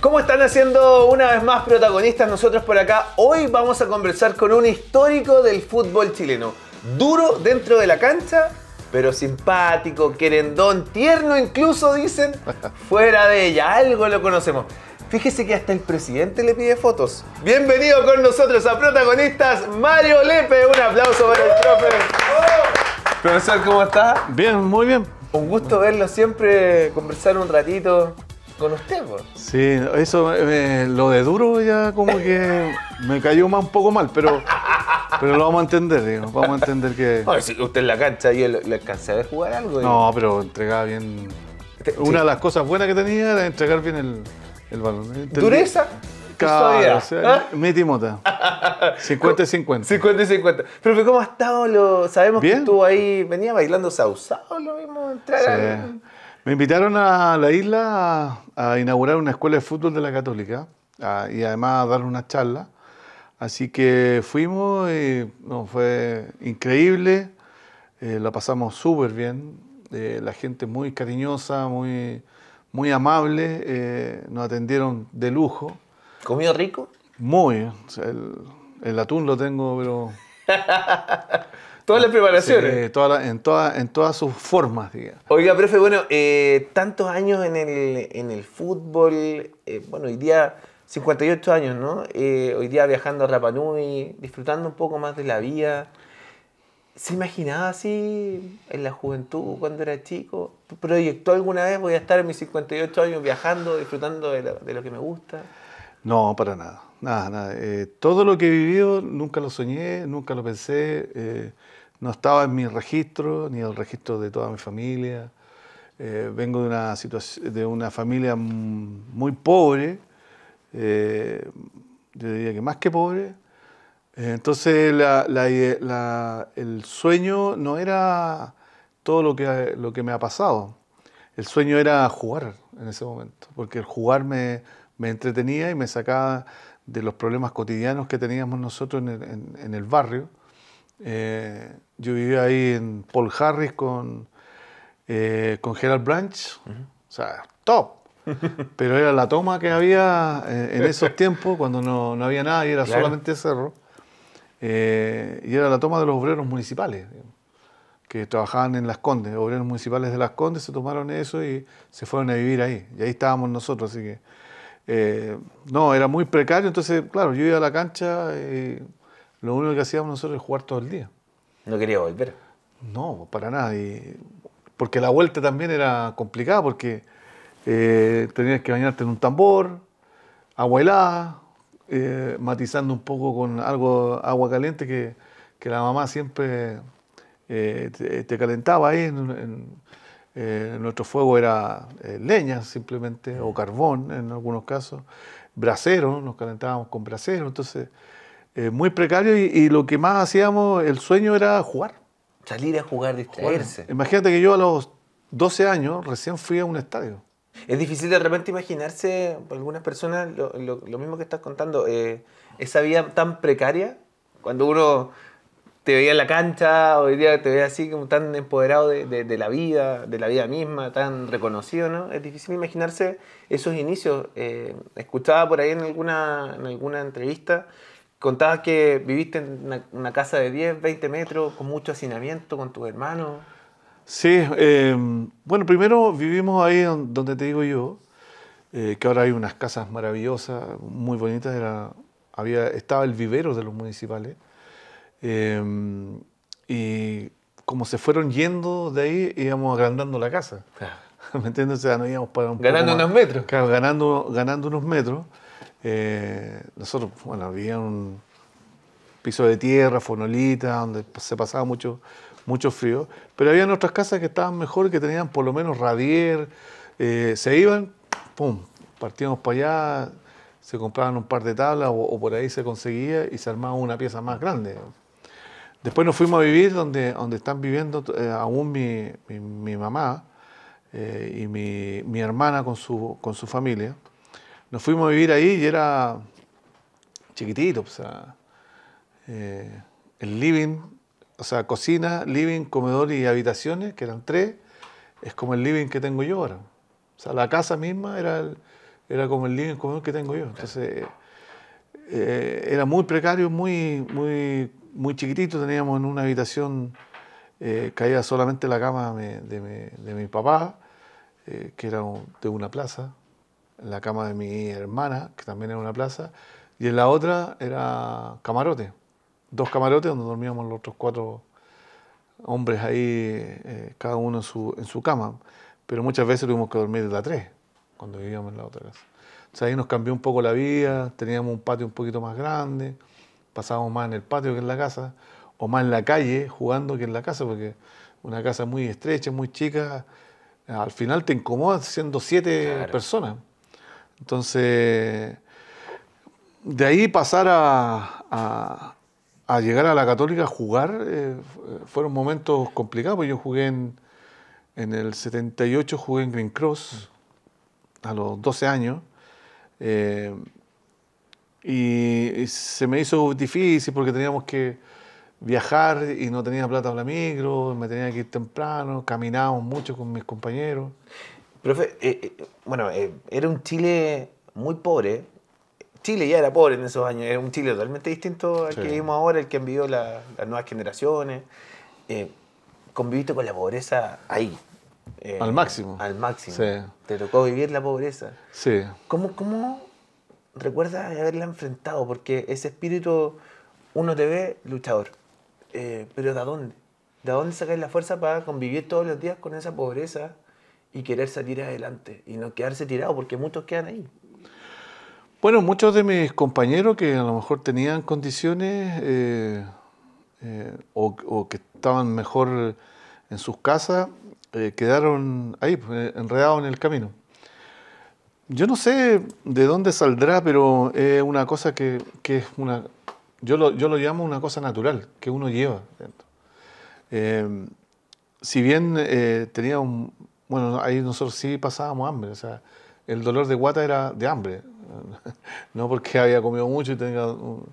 ¿Cómo están haciendo una vez más protagonistas nosotros por acá? Hoy vamos a conversar con un histórico del fútbol chileno. Duro dentro de la cancha, pero simpático, querendón, tierno incluso dicen, fuera de ella. Algo lo conocemos. Fíjese que hasta el presidente le pide fotos. Bienvenido con nosotros a protagonistas Mario Lepe. Un aplauso para el trofeo. ¿cómo está? Bien, muy bien. Un gusto verlo siempre, conversar un ratito con usted. Sí, eso, eh, lo de duro ya como que me cayó más, un poco mal, pero, pero lo vamos a entender, digo. Vamos a entender que... usted en la cancha y le alcancé a jugar algo. No, pero entregaba bien... Una de las cosas buenas que tenía era entregar bien el el balón. Dureza. Claro, o sea, 50 ¿Ah? y 50. 50 y 50. Pero ¿cómo ha estado? sabemos Bien. que estuvo ahí, venía bailando sausado, lo vimos Me invitaron a la isla a, inaugurar una escuela de fútbol de la Católica ah, y además a dar una charla. Así que fuimos y no, fue increíble, eh, la pasamos súper bien, eh, la gente muy cariñosa, muy, muy amable, eh, nos atendieron de lujo. ¿Comido rico? Muy, el, atún lo tengo, pero... todas las preparaciones. toda en, toda, en todas sus formas, digamos. Oiga, profe, bueno, eh, tantos años en el, fútbol, eh, bueno, hoy día 58 años, ¿no? hoy día viajando a Rapanui, disfrutando un poco más de la vida. ¿Se imaginaba así en la juventud, cuando era chico? ¿Proyectó alguna vez, voy a estar en mis 58 años viajando, disfrutando de lo, que me gusta? No, para nada, nada, nada. Eh, todo lo que he vivido nunca lo soñé, nunca lo pensé, eh, no estaba en mi registro, ni en el registro de toda mi familia. Eh, vengo de una, de una familia muy pobre, yo diría que más que pobre, entonces el sueño no era todo lo que, lo que me ha pasado. El sueño era jugar en ese momento, porque el jugar me, entretenía y me sacaba de los problemas cotidianos que teníamos nosotros en el, barrio. Eh, yo vivía ahí en Paul Harris con, eh, con Gerald Branch, o sea, top. Pero era la toma que había eh, en, esos tiempos, cuando no, no, había nada y era solamente cerro. Eh, y era la toma de los obreros municipales que trabajaban en Las Condes, obreros municipales de Las Condes, se tomaron eso y se fueron a vivir ahí. Y ahí estábamos nosotros, así que... Eh, no, era muy precario, entonces, claro, yo iba a la cancha y lo único que hacíamos nosotros era jugar todo el día. ¿No quería volver? No, para nada. porque la vuelta también era complicada, porque eh, tenías que bañarte en un tambor, agua helada, eh, matizando un poco con algo agua caliente que, la mamá siempre eh, te, calentaba ahí. Eh, nuestro fuego era leña simplemente o carbón en algunos casos, brasero, nos calentábamos con brasero, entonces muy precario y, lo que más hacíamos, el sueño era jugar. Salir a jugar, distraerse. Imagínate que yo a los 12 años recién fui a un estadio. Es difícil de repente imaginarse, algunas personas, lo, mismo que estás contando, eh, esa vida tan precaria, cuando uno te veía en la cancha, hoy día te veía así como tan empoderado de, la vida, de la vida misma, tan reconocido, ¿no? Es difícil imaginarse esos inicios. Eh, escuchaba por ahí en alguna, en alguna entrevista, contabas que viviste en una, una casa de 10, 20 metros, con mucho hacinamiento con tus hermanos. Sí, em, bueno, primero vivimos ahí donde te digo yo, eh, que ahora hay unas casas maravillosas, muy bonitas, era, había, estaba el vivero de los municipales, em, y como se fueron yendo de ahí, íbamos agrandando la casa. ¿Me entiendes? O sea, íbamos Ganando unos metros. Claro, ganando, ganando unos metros. Eh, nosotros, bueno, había un piso de tierra, fonolita, donde se pasaba mucho, mucho frío, pero había otras casas que estaban mejor, que tenían por lo menos radier, eh, se iban, pum, partíamos para allá, se compraban un par de tablas o, por ahí se conseguía y se armaba una pieza más grande. Después nos fuimos a vivir donde, donde están viviendo eh, aún mi, mamá eh, y mi, hermana con su, con su familia. Nos fuimos a vivir ahí y era chiquitito, o sea, el living o sea, cocina, living, comedor y habitaciones, que eran tres, es como el living que tengo yo ahora. O sea, la casa misma era, era como el living, comedor que tengo yo. Entonces, eh, era muy precario, muy, muy, muy chiquitito. Teníamos en una habitación, eh, caía solamente la cama de, mi, papá, eh, que era de una plaza, la cama de mi hermana, que también era una plaza, y en la otra era camarote dos camarotes donde dormíamos los otros cuatro hombres ahí, eh, cada uno en su, en su cama. Pero muchas veces tuvimos que dormir de la tres, cuando vivíamos en la otra casa. Entonces ahí nos cambió un poco la vida, teníamos un patio un poquito más grande, pasábamos más en el patio que en la casa, o más en la calle jugando que en la casa, porque una casa muy estrecha, muy chica, al final te incomoda siendo siete personas. Entonces, de ahí pasar a, a llegar a la Católica a jugar eh, fueron momentos complicados. Yo jugué en, el 78, jugué en Green Cross a los 12 años. Eh, y, se me hizo difícil porque teníamos que viajar y no tenía plata para la micro, me tenía que ir temprano, caminábamos mucho con mis compañeros. Profe, eh, bueno, era un Chile muy pobre, Chile ya era pobre en esos años, era un Chile totalmente distinto al que vivimos ahora, el que han vivido las nuevas generaciones. Eh, conviviste con la pobreza ahí. Eh, al máximo. Al máximo. Te tocó vivir la pobreza. Sí. ¿Cómo, cómo recuerdas haberla enfrentado? Porque ese espíritu, uno te ve luchador, eh, pero ¿de dónde? ¿De dónde sacas la fuerza para convivir todos los días con esa pobreza y querer salir adelante y no quedarse tirado? Porque muchos quedan ahí. Bueno, muchos de mis compañeros que a lo mejor tenían condiciones eh, eh, o, que estaban mejor en sus casas, eh, quedaron ahí, pues, enredados en el camino. Yo no sé de dónde saldrá, pero es una cosa que, que es una... Yo lo, yo lo, llamo una cosa natural, que uno lleva si bien tenía un... Bueno, ahí nosotros sí pasábamos hambre, o sea, el dolor de guata era de hambre, no porque había comido mucho y tenía un uh,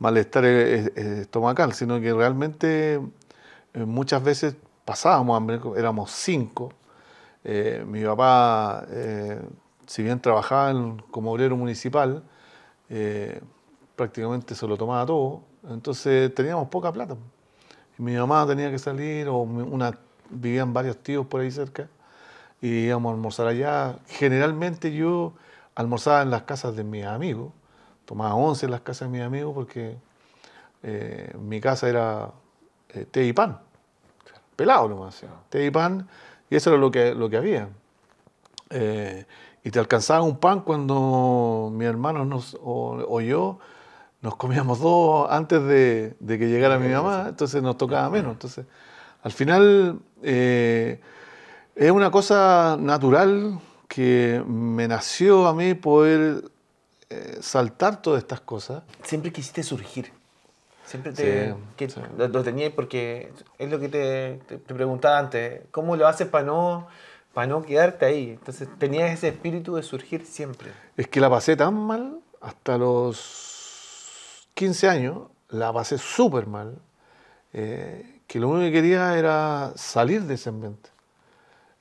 malestar eh, eh, eh, estomacal, sino que realmente muchas veces pasábamos hambre, éramos cinco. mi papá, si bien trabajaba como obrero municipal, prácticamente se lo tomaba todo, entonces teníamos poca plata. Mi mamá tenía que salir, o vivían varios tíos por ahí cerca, y íbamos a almorzar allá. Generalmente yo almorzaba en las casas de mis amigos, tomaba once en las casas de mis amigos porque eh, mi casa era eh, té y pan, pelado nomás, té y pan, y eso era lo que, lo que había. Eh, y te alcanzaba un pan cuando mi hermano nos, o, yo nos comíamos dos antes de, de que llegara mi mamá, entonces nos tocaba menos. Entonces, al final, es una cosa natural que me nació a mí poder eh, saltar todas estas cosas. Siempre quisiste surgir. Siempre te, Lo, tenía tenías porque es lo que te, te, preguntaba antes. ¿Cómo lo haces para no, para no quedarte ahí? Entonces tenías ese espíritu de surgir siempre. Es que la pasé tan mal hasta los 15 años. La pasé súper mal. Eh, que lo único que quería era salir de ese ambiente.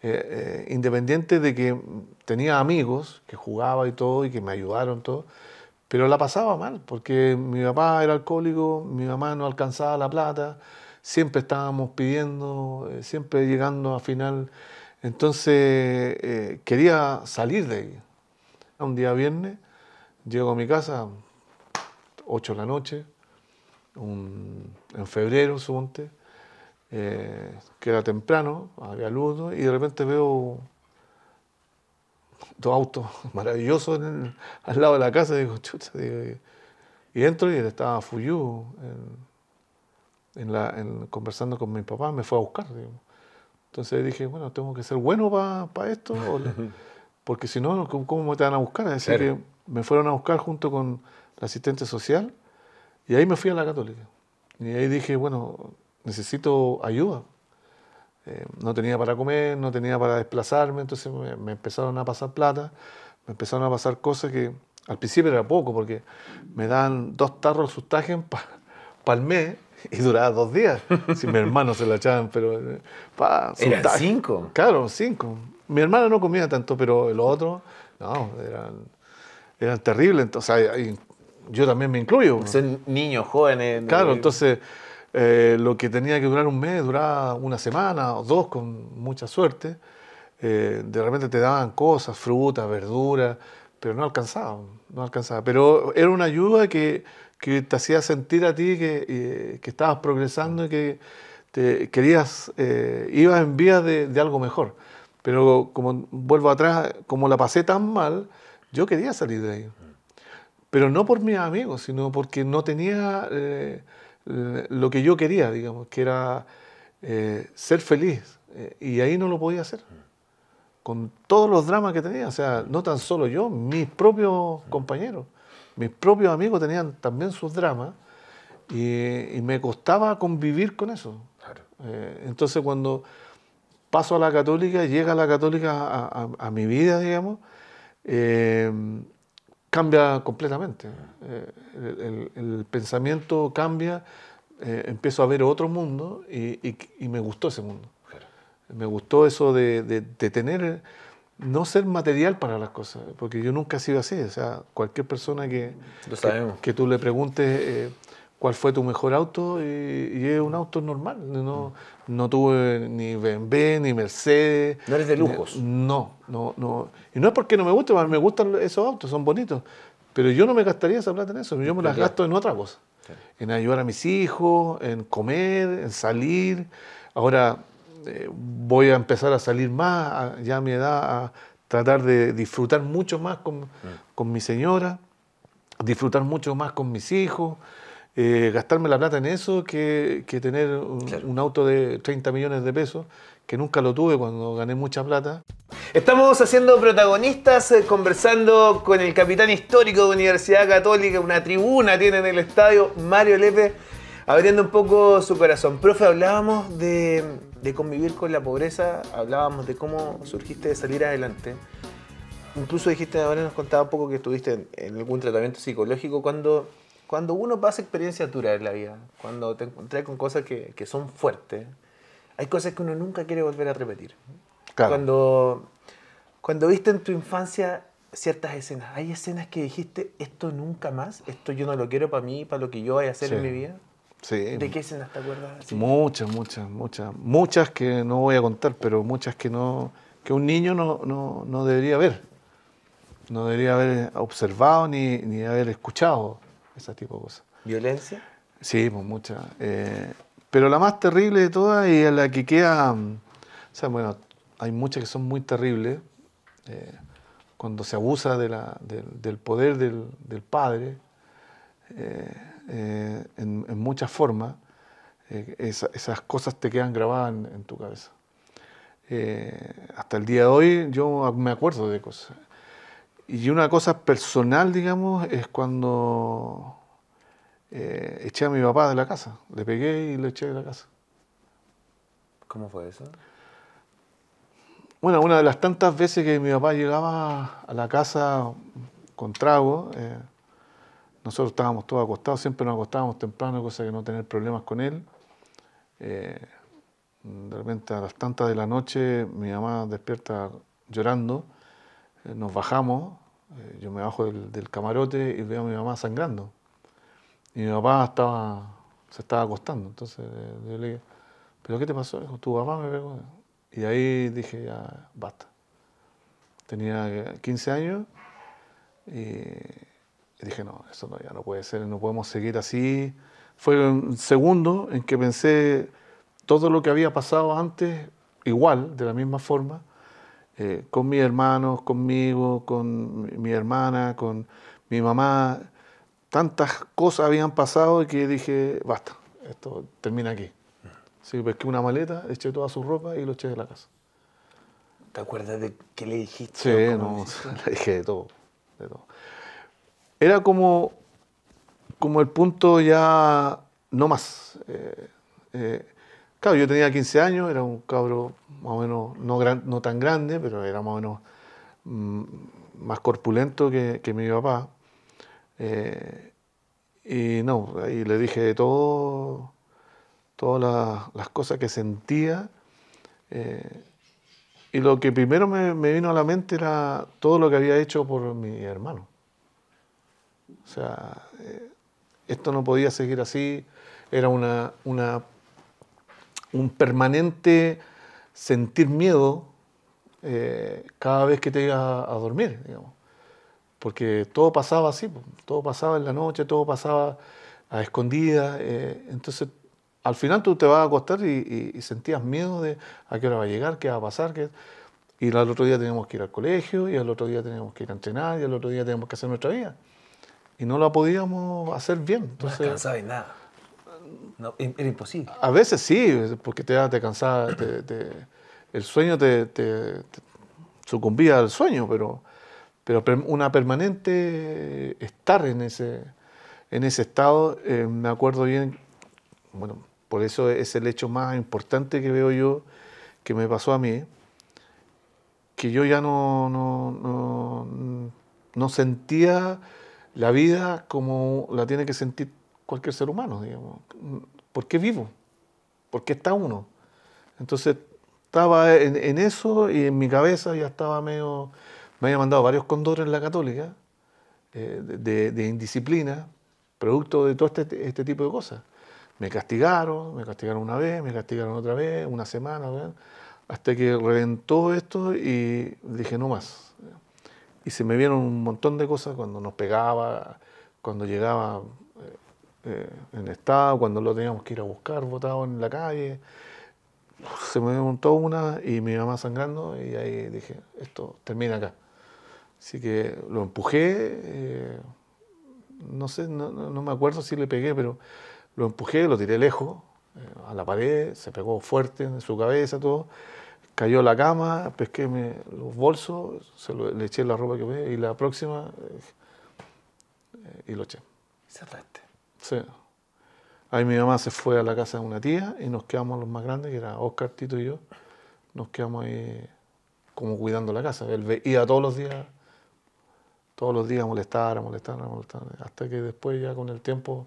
Eh, eh, independiente de que tenía amigos que jugaba y todo y que me ayudaron todo, pero la pasaba mal porque mi papá era alcohólico, mi mamá no alcanzaba la plata, siempre estábamos pidiendo, eh, siempre llegando a final, entonces quería salir de ahí. Un día viernes llego a mi casa, 8 de la noche, en febrero, suponte, eh, que era temprano, había luz, y de repente veo dos autos maravillosos al lado de la casa, y digo, y, entro y él estaba Fuyu en, la, conversando con mi papá, me fue a buscar. Entonces dije, bueno, tengo que ser bueno para esto, porque si no, ¿cómo me te van a buscar? es decir me fueron a buscar junto con la asistente social, y ahí me fui a la católica. Y ahí dije, bueno, necesito ayuda. Eh, no tenía para comer, no tenía para desplazarme, entonces me, empezaron a pasar plata, me empezaron a pasar cosas que al principio era poco, porque me dan dos tarros de sustagen para pa el mes y duraba dos días. si mi hermano se la echaban, pero. Eh, pa, ¿Eran cinco? Claro, cinco. Mi hermana no comía tanto, pero el otro... no, eran, eran terribles. Entonces, yo también me incluyo. Son niños jóvenes. Claro, eh, entonces eh, lo que tenía que durar un mes duraba una semana o dos con mucha suerte. Eh, de repente te daban cosas, frutas, verduras, pero no alcanzaban no alcanzaba. Pero era una ayuda que, que te hacía sentir a ti que, eh, estabas progresando y que te querías, ibas en vías de, de, algo mejor. Pero como vuelvo atrás, como la pasé tan mal, yo quería salir de ahí. Pero no por mis amigos, sino porque no tenía eh, lo que yo quería, digamos, que era eh, ser feliz. Eh, y ahí no lo podía hacer. Con todos los dramas que tenía, o sea, no tan solo yo, mis propios compañeros, mis propios amigos tenían también sus dramas y, me costaba convivir con eso. entonces cuando paso a la católica, llega la católica a mi vida, digamos, cambia completamente. Eh, el, pensamiento cambia, eh, empiezo a ver otro mundo y, me gustó ese mundo. Me gustó eso de, tener, no ser material para las cosas, porque yo nunca he sido así. O sea, cualquier persona que, que, tú le preguntes, eh, cuál fue tu mejor auto y, es un auto normal. No, no tuve ni BMW, ni Mercedes. No eres de lujos. no, no, no. Y no es porque no me guste, me gustan esos autos, son bonitos. Pero yo no me gastaría esa plata en eso, yo me las gasto en otra cosa. En ayudar a mis hijos, en comer, en salir. Ahora eh, voy a empezar a salir más, ya a mi edad, a tratar de disfrutar mucho más con, mm. con mi señora, disfrutar mucho más con mis hijos. Eh, gastarme la plata en eso que, tener un, auto de 30 millones de pesos, que nunca lo tuve cuando gané mucha plata. Estamos haciendo protagonistas, eh, conversando con el capitán histórico de Universidad Católica, una tribuna tiene en el estadio, Mario Lepe, abriendo un poco su corazón. Profe, hablábamos de, convivir con la pobreza, hablábamos de cómo surgiste de salir adelante. Incluso dijiste, ahora nos contaba un poco que estuviste en algún tratamiento psicológico. cuando cuando uno pasa experiencias duras en la vida, cuando te encuentras con cosas que, que, son fuertes, hay cosas que uno nunca quiere volver a repetir. Claro. Cuando, cuando viste en tu infancia ciertas escenas, hay escenas que dijiste, esto nunca más, esto yo no lo quiero para mí, para lo que yo vaya a hacer en mi vida. Sí. ¿De qué escenas te acuerdas? Muchas, muchas, muchas. Muchas que no voy a contar, pero muchas que, no, que un niño no, no, no debería ver. No debería haber observado ni, ni haber escuchado tipo de cosas. ¿Violencia? Sí, pues mucha. Eh, pero la más terrible de todas y la que queda, o sea, bueno, hay muchas que son muy terribles, eh, cuando se abusa del poder del, padre, eh, en, muchas formas, esas cosas te quedan grabadas en, en tu cabeza. hasta el día de hoy yo me acuerdo de cosas. Y una cosa personal, digamos, es cuando eh, eché a mi papá de la casa. Le pegué y lo eché de la casa. ¿Cómo fue eso? Bueno, una de las tantas veces que mi papá llegaba a la casa con trago, eh, nosotros estábamos todos acostados, siempre nos acostábamos temprano, cosa que no tener problemas con él. Eh, de repente a las tantas de la noche mi mamá despierta llorando eh, nos bajamos, eh, yo me bajo del, camarote y veo a mi mamá sangrando. Y mi papá estaba, se estaba acostando. Entonces eh, yo le dije, ¿pero qué te pasó? Dijo, tu papá me pegó. Y ahí dije, ya, basta. Tenía 15 años y dije, no, eso no, ya no puede ser, no podemos seguir así. Fue un segundo en que pensé todo lo que había pasado antes, igual, de la misma forma, eh, con mis hermanos, conmigo, con mi hermana, con mi mamá. Tantas cosas habían pasado que dije, basta, esto termina aquí. Sí, que una maleta, eché toda su ropa y lo eché de la casa. ¿Te acuerdas de qué le dijiste? Sí, no, le dije de todo, de todo. Era como, como el punto ya no más. Eh, eh, Claro, yo tenía 15 años, era un cabro más o menos, no, tan grande, pero era más o menos mm, más corpulento que, mi papá. Eh, y no, ahí le dije todo, todas las, cosas que sentía. Eh, y lo que primero me, vino a la mente era todo lo que había hecho por mi hermano. O sea, eh, esto no podía seguir así, era una, una un permanente sentir miedo eh, cada vez que te ibas a, dormir, digamos. Porque todo pasaba así, todo pasaba en la noche, todo pasaba a escondidas. Eh, entonces, al final tú te vas a acostar y, sentías miedo de a qué hora va a llegar, qué va a pasar. Qué... Y al otro día teníamos que ir al colegio, y al otro día teníamos que ir a entrenar, y al otro día teníamos que hacer nuestra vida. Y no la podíamos hacer bien. Entonces, no nada. No, era imposible. A veces sí, porque te, te cansaba, el sueño te, te, sucumbía al sueño, pero, pero una permanente eh, estar en ese, en ese estado, eh, me acuerdo bien, bueno, por eso es el hecho más importante que veo yo que me pasó a mí, que yo ya no, no, no, no sentía la vida como la tiene que sentir cualquier ser humano, digamos. ¿Por qué vivo? ¿Por qué está uno? Entonces estaba en, eso y en mi cabeza ya estaba medio... Me había mandado varios condores en la católica, eh, de, indisciplina, producto de todo este, este, tipo de cosas. Me castigaron, me castigaron una vez, me castigaron otra vez, una semana, hasta que reventó esto y dije no más. Y se me vieron un montón de cosas cuando nos pegaba, cuando llegaba eh, en estado, cuando lo teníamos que ir a buscar, botado en la calle. Se me montó una y mi mamá sangrando y ahí dije, esto termina acá. Así que lo empujé, eh, no sé, no, me acuerdo si le pegué, pero lo empujé, lo tiré lejos, eh, a la pared, se pegó fuerte en su cabeza, todo. Cayó la cama, pesqué los bolsos, se le eché la ropa que me y la próxima y lo eché. ¿Y Sí. Ahí mi mamá se fue a la casa de una tía y nos quedamos los más grandes, que era Oscar, Tito y yo. Nos quedamos ahí como cuidando la casa. Él veía todos los días, todos los días molestar, molestar, molestar. Hasta que después ya con el tiempo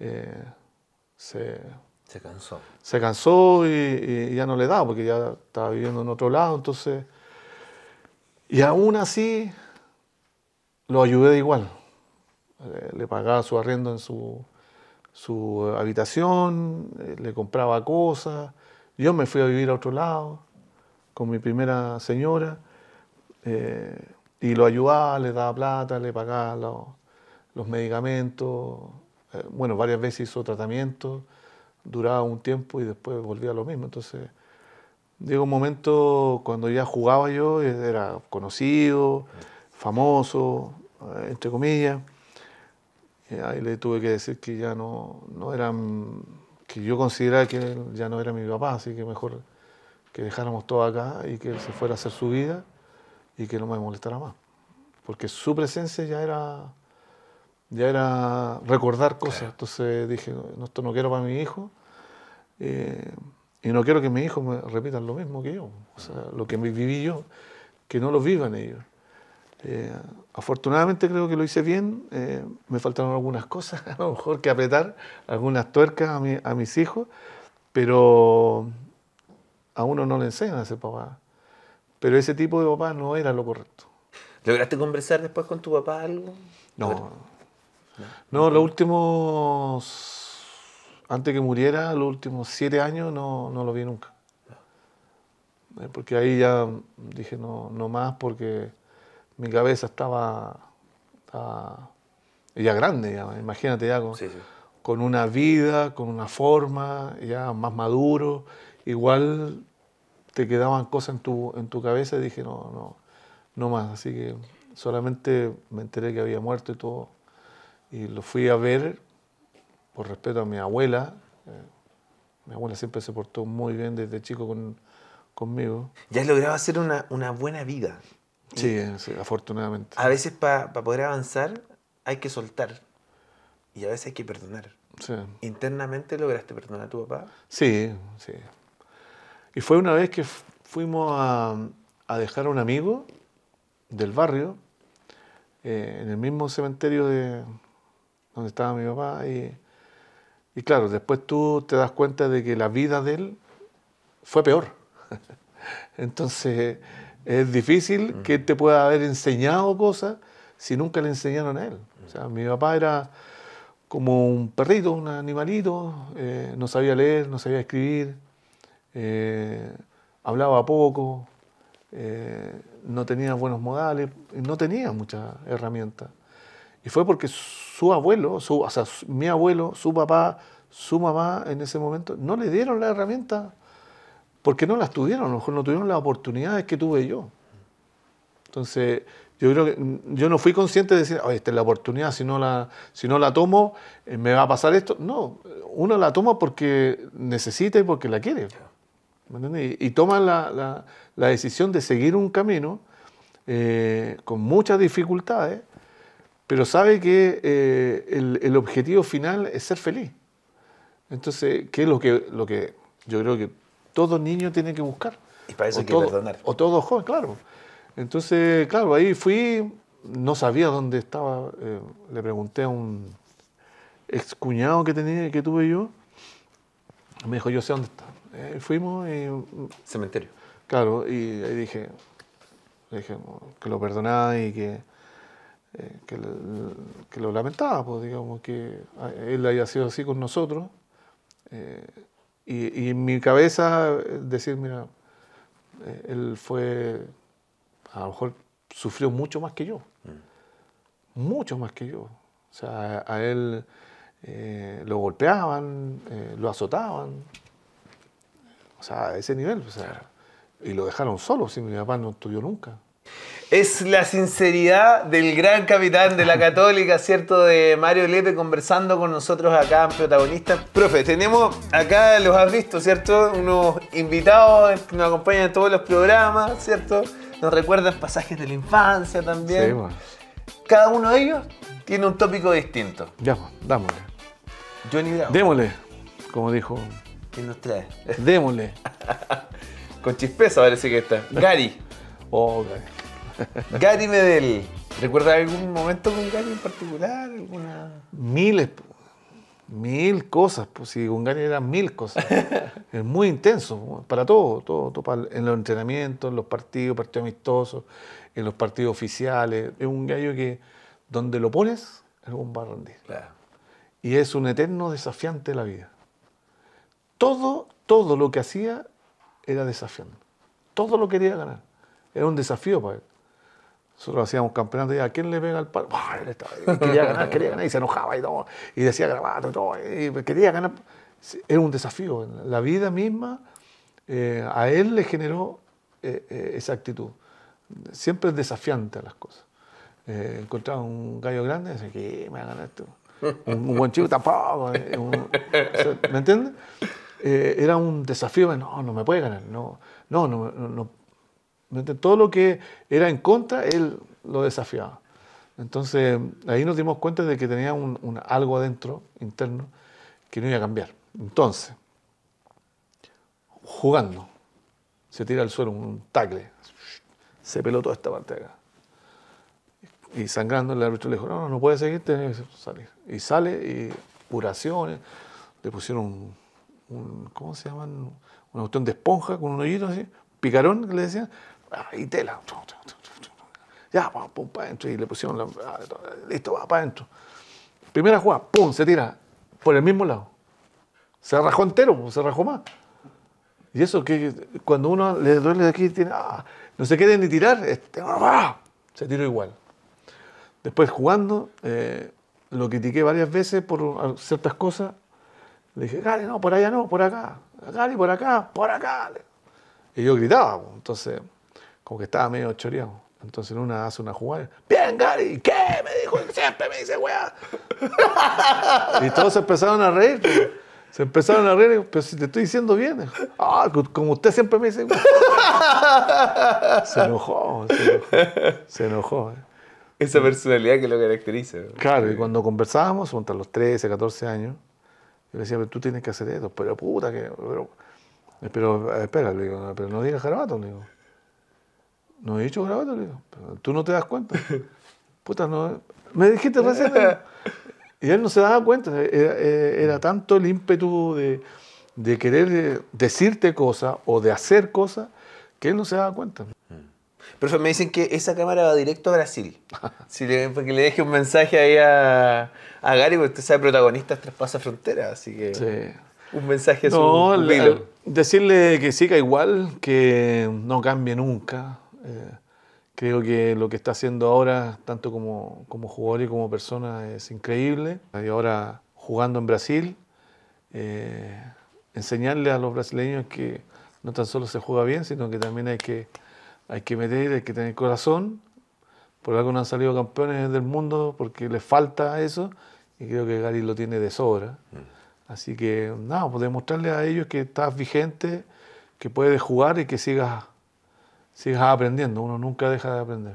eh, se... cansó. Se cansó y, ya no le daba porque ya estaba viviendo en otro lado. Entonces, y aún así lo ayudé igual. Eh, le pagaba su arriendo en su, su habitación, eh, le compraba cosas. Yo me fui a vivir a otro lado con mi primera señora eh, y lo ayudaba, le daba plata, le pagaba los medicamentos. bueno, varias veces hizo tratamiento, duraba un tiempo y después volvía a lo mismo. Entonces, llegó un momento cuando ya jugaba yo, era conocido, famoso, entre comillas. Y eh, ahí le tuve que decir que ya no, no eran, que yo consideraba que él ya no era mi papá, así que mejor que dejáramos todo acá y que él se fuera a hacer su vida y que no me molestara más. Porque su presencia ya era, ya era recordar cosas. Entonces dije, no, esto no quiero para mi hijo. Eh, y no quiero que mi hijo me repitan lo mismo que yo, o sea, lo que viví yo, que no lo vivan ellos. Eh, Afortunadamente creo que lo hice bien, eh, me faltaron algunas cosas, a lo mejor que apretar, algunas tuercas a, mis hijos, pero a uno no le enseñan a ser papá. Pero ese tipo de papá no era lo correcto. ¿Lograste conversar después con tu papá algo? No. No, no los últimos, antes que muriera, los últimos siete años no, lo vi nunca. Eh, porque ahí ya dije no, no más porque mi cabeza estaba, ya grande, imagínate ya con, una vida, con una forma, ya más maduro, igual te quedaban cosas en tu, en tu cabeza y dije, no, no, no más, así que solamente me enteré que había muerto y todo, y lo fui a ver por respeto a mi abuela, eh, mi abuela siempre se portó muy bien desde chico con, conmigo. Ya lograba logrado hacer una, una buena vida. Sí, afortunadamente. A veces para poder avanzar hay que soltar y a veces hay que perdonar. Sí. ¿Internamente lograste perdonar a tu papá? Sí, sí. Y fue una vez que fuimos a, a dejar a un amigo del barrio eh, en el mismo cementerio de donde estaba mi papá. Y, y claro, después tú te das cuenta de que la vida de él fue peor. Entonces es difícil que te pueda haber enseñado cosas si nunca le enseñaron a él. sea, mi papá era como un perrito, un animalito, eh, no sabía leer, no sabía escribir, eh, hablaba poco, eh, no tenía buenos modales, no tenía muchas herramientas. Y fue porque su abuelo, su, o sea, mi abuelo, su papá, su mamá en ese momento, no le dieron la herramienta porque no las tuvieron, a lo mejor no tuvieron las oportunidades que tuve yo. Entonces, yo creo que mm, yo no fui consciente de decir, esta es la oportunidad, si no la, si no la tomo, eh, me va a pasar esto. No, uno la toma porque necesita y porque la quiere. ¿me y, toma la, la, decisión de seguir un camino eh, con muchas dificultades, pero sabe que eh, el, el, objetivo final es ser feliz. Entonces, ¿qué es lo que, lo que yo creo que todo niño tiene que buscar. Y para eso hay que perdonar. O todo joven, claro. Entonces, claro, ahí fui, no sabía dónde estaba. Eh, le pregunté a un excuñado que, tenía, que tuve yo. Me dijo, yo sé dónde está. Eh, fuimos y... Cementerio. Claro, y ahí dije, dije que lo perdonaba y que, eh, que, lo lamentaba, pues, digamos, que él haya sido así con nosotros. Y, en mi cabeza eh, decir, mira, eh, él fue, a lo mejor sufrió mucho más que yo, mm. mucho más que yo. O sea, a, él eh, lo golpeaban, lo azotaban, o sea, a ese nivel. O sea, Y lo dejaron solo, si mi papá no estudió nunca. Es la sinceridad del gran capitán de la Católica, ¿cierto? De Mario Lepe conversando con nosotros acá en protagonistas. Profe, tenemos acá, los has visto, ¿cierto? Unos invitados que nos acompañan en todos los programas, ¿cierto? Nos recuerdan pasajes de la infancia también. Sí, Cada uno de ellos tiene un tópico distinto. Ya, pues, dámosle. Johnny Bravo. Démosle, como dijo. ¿Quién nos trae? Démosle. con chispeza parece que está. Gary. Oh, Gary. Gary Medel. ¿recuerdas algún momento con Gary en particular? Miles, mil cosas. Pues sí, con Gary eran mil cosas. es muy intenso, para todo, todo, en los entrenamientos, en los partidos, partidos amistosos, en los partidos oficiales. Es un gallo que donde lo pones, es un va Y es un eterno desafiante de la vida. Todo, todo lo que hacía era desafiante. Todo lo quería ganar. Era un desafío para él. Nosotros hacíamos campeonato y a quién le pega el palo. Quería ganar, quería ganar y se enojaba y todo. Y decía grabado y todo. Y quería ganar. Era un desafío. La vida misma eh, a él le generó eh, eh, esa actitud. Siempre es desafiante a las cosas. Eh, encontraba un gallo grande y decía, ¿qué me va a ganar esto? Un, buen chico tampoco. ¿Me entiendes? era un desafío, no, no me puede ganar, no, no, no, no todo lo que era en contra, él lo desafiaba. Entonces ahí nos dimos cuenta de que tenía un, algo adentro, interno, que no iba a cambiar. Entonces, jugando, se tira al suelo un tacle, se peló toda esta parte de acá. Y sangrando el árbitro le dijo, no, no, puede seguir, tiene que salir. Y sale, y curaciones, le pusieron un, ¿cómo se llaman? Una cuestión de esponja con un hoyito así, picarón, le decían, y tela. Ya, pum, pum, para adentro. Y le pusieron la, ah, listo, va para adentro. Primera jugada, pum, se tira por el mismo lado. Se rajó entero, pues, se rajó más. Y eso que cuando uno le duele de aquí, ah, no se quede ni tirar, este, ¡ah! se tiró igual. Después jugando, eh, lo critiqué varias veces por ciertas cosas. Le dije, Gary, no, por allá no, por acá. Gary, por acá, por acá. Y yo gritaba, pues, entonces como que estaba medio choreado. Entonces una hace una jugada. ¡Bien, Gary! ¿Qué? Me dijo, siempre me dice weá. y todos se empezaron a reír. Pues. Se empezaron a reír, pero si te estoy diciendo bien. Ah, como usted siempre me dice. Weá. Se enojó, se enojó. Eh. Esa personalidad que lo caracteriza. Claro, y cuando conversábamos, hasta los 13, 14 años, yo le decía, pero tú tienes que hacer esto, pero puta, que. Pero, espera, pero no digas jarabato, digo no he dicho grabar tú no te das cuenta. Puta, no. Me dijiste recién. y él no se daba cuenta. E, e, e, era, tanto el ímpetu de, querer decirte cosas o de hacer cosas que él no se daba cuenta. Mm. Pero me dicen que esa cámara va directo a Brasil. si le, le deje un mensaje ahí a, Gary, porque usted sabe protagonista traspasa fronteras, así que un mensaje a decirle que siga igual, que no cambie nunca, eh, creo que lo que está haciendo ahora, tanto como, como jugador y como persona, es increíble. Y ahora jugando en Brasil, eh, enseñarle a los brasileños que no tan solo se juega bien, sino que también hay que, hay que meter, hay que tener corazón. Por algo no han salido campeones del mundo porque les falta eso y creo que Gary lo tiene de sobra. Mm. Así que nada, pues demostrarle a ellos que estás vigente, que puedes jugar y que sigas sigas aprendiendo, uno nunca deja de aprender.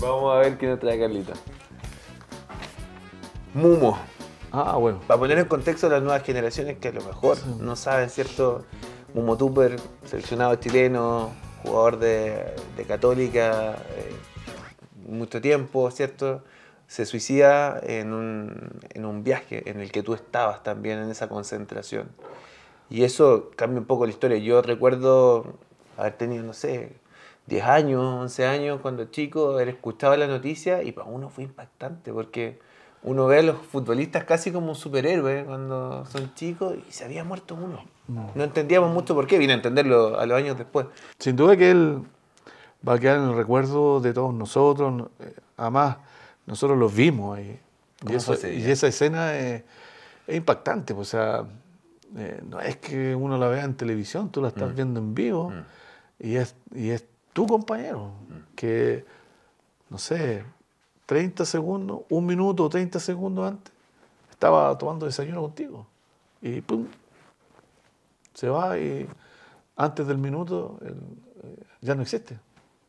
Vamos a ver qué nos trae Carlita. Mumo. Ah, bueno. Para poner en contexto a las nuevas generaciones que a lo mejor no saben, ¿cierto? Mumo tuper seleccionado chileno, jugador de, Católica eh, mucho tiempo, ¿cierto? Se suicida en un, en un viaje en el que tú estabas también en esa concentración. Y eso cambia un poco la historia. Yo recuerdo haber tenido, no sé, 10 años, 11 años, cuando chico, haber escuchado la noticia y para uno fue impactante porque uno ve a los futbolistas casi como un superhéroe cuando son chicos y se había muerto uno. No, entendíamos mucho por qué, vine a entenderlo a los años después. Sin duda que él va a quedar en el recuerdo de todos nosotros. Eh, además, nosotros los vimos Y, esa escena es, impactante. Pues, o sea, eh, no es que uno la vea en televisión, tú la estás mm. viendo en vivo mm. y, es, y es tu compañero mm. que, no sé, 30 segundos, un minuto, o 30 segundos antes, estaba tomando desayuno contigo y pum, se va y antes del minuto eh, ya no existe.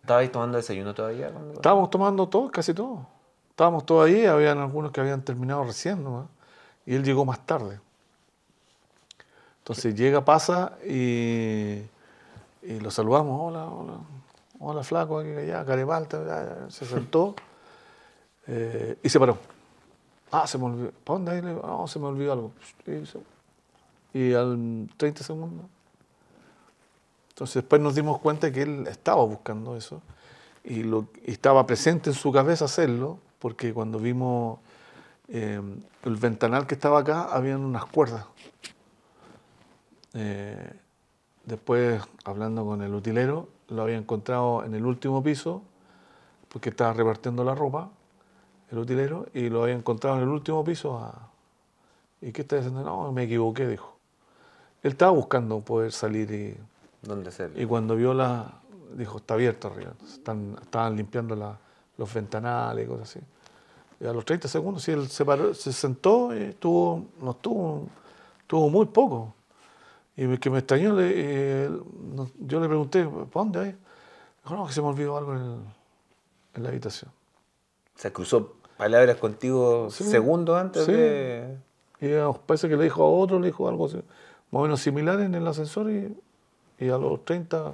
¿Estabais tomando desayuno todavía? Estábamos tomando todos, casi todos. Estábamos todos ahí, habían algunos que habían terminado recién no y él llegó más tarde. Entonces llega, pasa y, lo saludamos, hola, hola, hola flaco, aquí, allá, Carevalta, se sentó eh, y se paró. Ah, se me olvidó, ¿para dónde? No, se me olvidó algo. Y, al 30 segundos. Entonces después nos dimos cuenta que él estaba buscando eso y, lo, estaba presente en su cabeza hacerlo, porque cuando vimos eh, el ventanal que estaba acá, habían unas cuerdas eh, después, hablando con el utilero, lo había encontrado en el último piso, porque estaba repartiendo la ropa, el utilero, y lo había encontrado en el último piso. Ah, ¿Y qué está diciendo? No, me equivoqué, dijo. Él estaba buscando poder salir y... ¿Dónde ser? Y cuando vio la... dijo, está abierto arriba. Están, estaban limpiando los ventanales y cosas así. Y a los 30 segundos, sí, él se, sentó y eh, estuvo, no estuvo, tuvo muy poco. Y que me extrañó, eh, yo le pregunté, ¿para dónde hay? Dijo, no, que se me olvidó algo en, la habitación. Se cruzó palabras contigo segundos antes sí. de... Y parece que le dijo a otro, le dijo algo así, más o menos similar en el ascensor y, a los 30...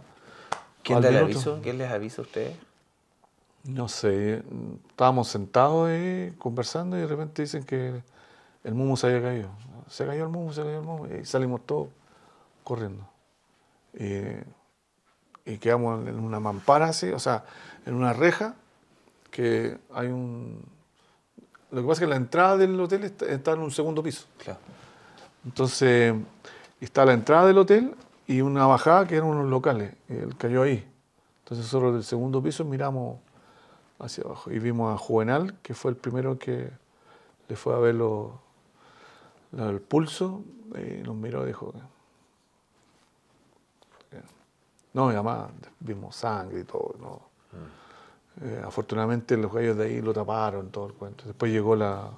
¿Quién, les aviso? ¿Quién avisa a ustedes? No sé, estábamos sentados ahí conversando y de repente dicen que el mumo se había caído. Se cayó el mumo, se cayó el mumo y salimos todos corriendo. Eh, y quedamos en una mampara o sea, en una reja, que hay un... Lo que pasa es que la entrada del hotel está, en un segundo piso. Entonces, está la entrada del hotel y una bajada que eran unos locales. él cayó ahí. Entonces nosotros del segundo piso miramos hacia abajo y vimos a Juvenal, que fue el primero que le fue a ver el pulso y nos miró y dijo, no, mi mamá, vimos sangre y todo. ¿no? Mm. Eh, afortunadamente los gallos de ahí lo taparon, todo el cuento. Después llegó la,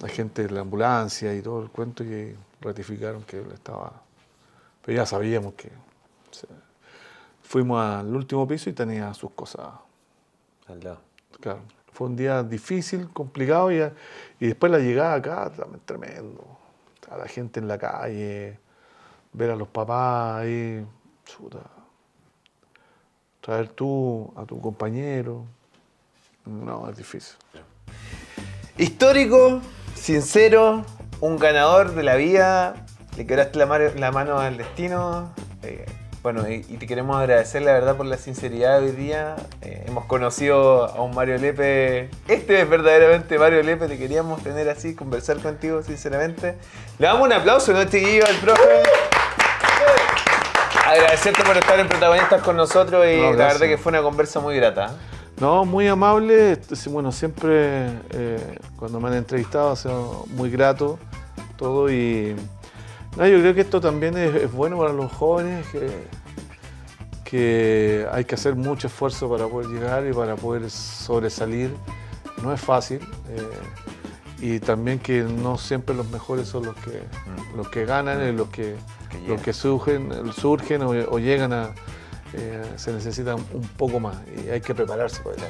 la gente de la ambulancia y todo el cuento y ratificaron que él estaba... Pero ya sabíamos que... fuimos al último piso y tenía sus cosas. Claro. Fue un día difícil, complicado y, y después la llegada acá, tremendo. A la gente en la calle, ver a los papás ahí chuta, traer tú a tu compañero, no, es difícil. Histórico, sincero, un ganador de la vida, le quebraste la, mano al destino. Eh, bueno, y, te queremos agradecer la verdad por la sinceridad de hoy día. Eh, hemos conocido a un Mario Lepe. Este es verdaderamente Mario Lepe, te queríamos tener así, conversar contigo sinceramente. Le damos un aplauso, ¿no, chiquillo, al profe? agradecerte por estar en protagonistas con nosotros y la verdad que fue una conversa muy grata. No, muy amable. Este, bueno, siempre eh, cuando me han entrevistado ha sido muy grato todo y yo creo que esto también es, bueno para los jóvenes que, hay que hacer mucho esfuerzo para poder llegar y para poder sobresalir. No es fácil. Eh, y también que no siempre los mejores son los que, mm. que ganan y los que, que surgen, surgen o, llegan a... Eh, se necesita un poco más y hay que prepararse eso.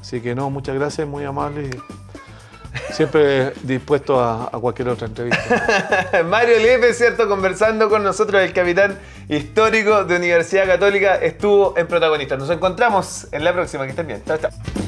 Así que no, muchas gracias, muy amable y siempre dispuesto a, cualquier otra entrevista. Mario Lepe, ¿cierto? Conversando con nosotros, el capitán histórico de Universidad Católica, estuvo en protagonista Nos encontramos en la próxima, que estén bien. Chao,